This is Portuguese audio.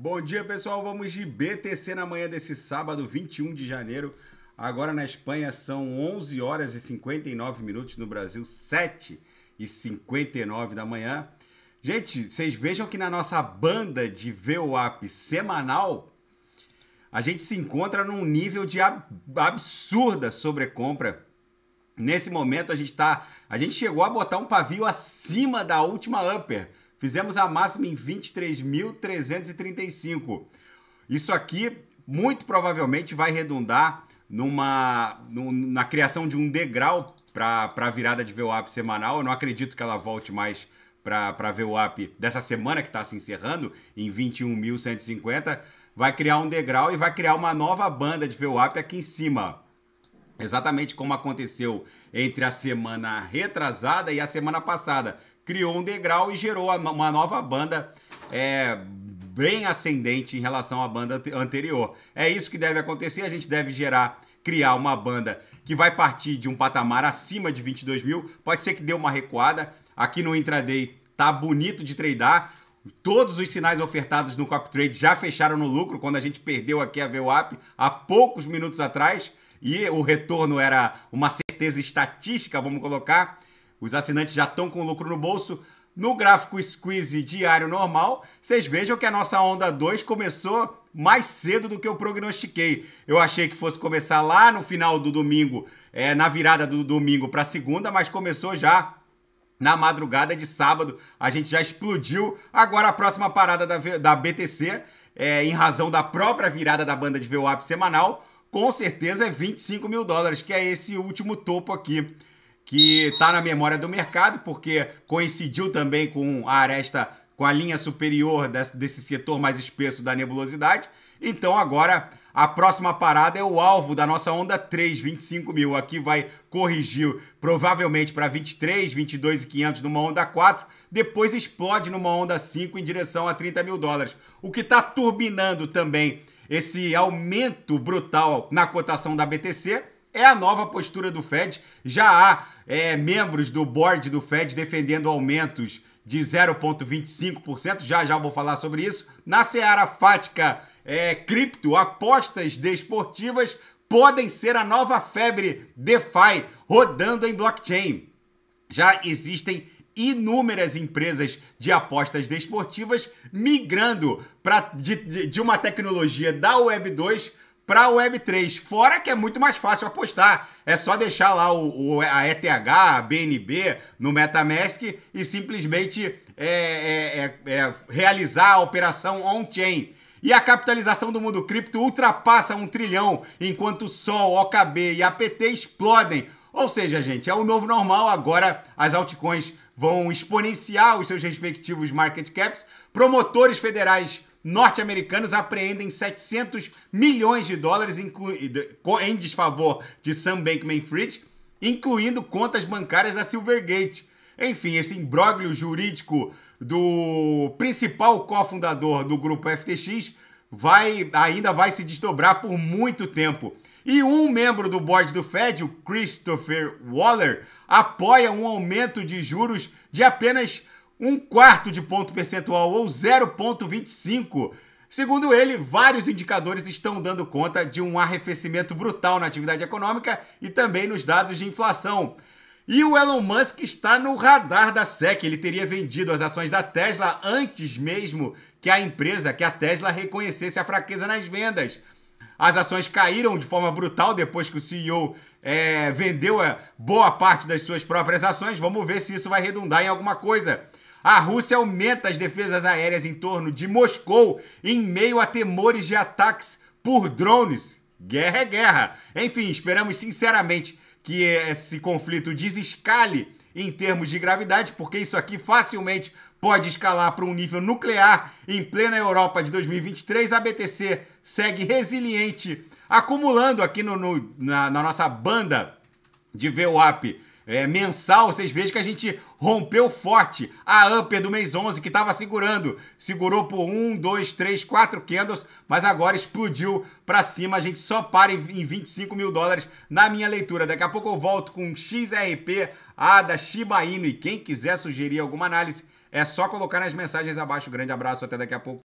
Bom dia, pessoal. Vamos de BTC na manhã desse sábado, 21 de janeiro. Agora na Espanha são 11 horas e 59 minutos, no Brasil 7 e 59 da manhã. Gente, vocês vejam que na nossa banda de VWAP semanal, a gente se encontra num nível de ab absurda sobrecompra. Nesse momento a gente tá, a gente chegou a botar um pavio acima da última upper Fizemos a máxima em 23.335. Isso aqui muito provavelmente vai redundar numa, na criação de um degrau para a virada de VWAP semanal. Eu não acredito que ela volte mais para a VWAP dessa semana que está se encerrando, em 21.150. Vai criar um degrau e vai criar uma nova banda de VWAP aqui em cima. Exatamente como aconteceu entre a semana retrasada e a semana passada, criou um degrau e gerou uma nova banda é, bem ascendente em relação à banda anterior. É isso que deve acontecer, a gente deve gerar, criar uma banda que vai partir de um patamar acima de 22 mil, pode ser que dê uma recuada, aqui no intraday tá bonito de tradear, Todos os sinais ofertados no Cop Trade já fecharam no lucro quando a gente perdeu aqui a VWAP há poucos minutos atrás e o retorno era uma certeza estatística, vamos colocar. Os assinantes já estão com lucro no bolso. No gráfico squeeze diário normal, vocês vejam que a nossa onda 2 começou mais cedo do que eu prognostiquei. Eu achei que fosse começar lá no final do domingo, é, na virada do domingo para segunda, mas começou já na madrugada de sábado. A gente já explodiu. Agora a próxima parada da, da BTC, é, em razão da própria virada da banda de VWAP semanal, com certeza é 25 mil dólares, que é esse último topo aqui que está na memória do mercado, porque coincidiu também com a aresta, com a linha superior desse, desse setor mais espesso da nebulosidade. Então agora a próxima parada é o alvo da nossa onda 3, 25 mil. Aqui vai corrigir provavelmente para 23, 22 e 500 numa onda 4, depois explode numa onda 5 em direção a 30 mil dólares, o que está turbinando também esse aumento brutal na cotação da BTC é a nova postura do Fed. Já há é, membros do board do Fed defendendo aumentos de 0,25%. Já já vou falar sobre isso. Na seara fática é, cripto, apostas desportivas podem ser a nova febre DeFi rodando em blockchain. Já existem inúmeras empresas de apostas desportivas migrando pra, de, de, de uma tecnologia da Web 2 para a Web3. Fora que é muito mais fácil apostar. É só deixar lá o, o a ETH, a BNB no Metamask e simplesmente é, é, é, é, realizar a operação on-chain. E a capitalização do mundo cripto ultrapassa um trilhão, enquanto Sol, OKB e APT explodem. Ou seja, gente, é o novo normal. Agora as altcoins vão exponenciar os seus respectivos market caps. Promotores federais norte-americanos apreendem 700 milhões de dólares em desfavor de Sam Bankman-Fried, incluindo contas bancárias da Silvergate. Enfim, esse imbróglio jurídico do principal cofundador do grupo FTX vai ainda vai se desdobrar por muito tempo. E um membro do board do Fed, o Christopher Waller, apoia um aumento de juros de apenas um quarto de ponto percentual ou 0,25. Segundo ele, vários indicadores estão dando conta de um arrefecimento brutal na atividade econômica e também nos dados de inflação. E o Elon Musk está no radar da SEC. Ele teria vendido as ações da Tesla antes mesmo que a empresa, que a Tesla, reconhecesse a fraqueza nas vendas. As ações caíram de forma brutal depois que o CEO é, vendeu é, boa parte das suas próprias ações. Vamos ver se isso vai redundar em alguma coisa. A Rússia aumenta as defesas aéreas em torno de Moscou em meio a temores de ataques por drones. Guerra é guerra. Enfim, esperamos sinceramente que esse conflito desescale em termos de gravidade, porque isso aqui facilmente pode escalar para um nível nuclear em plena Europa de 2023. A BTC segue resiliente, acumulando aqui no, no na, na, nossa banda de VWAP é, eh, mensal. Vocês vejam que a gente rompeu forte a upper do mês 11, que estava segurando. Segurou por 1, 2, 3, 4 candles, mas agora explodiu para cima. A gente só para em 25 mil dólares na minha leitura. Daqui a pouco eu volto com XRP, ADA, Shiba Inu e quem quiser sugerir alguma análise, é só colocar nas mensagens abaixo. Grande abraço, até daqui a pouco.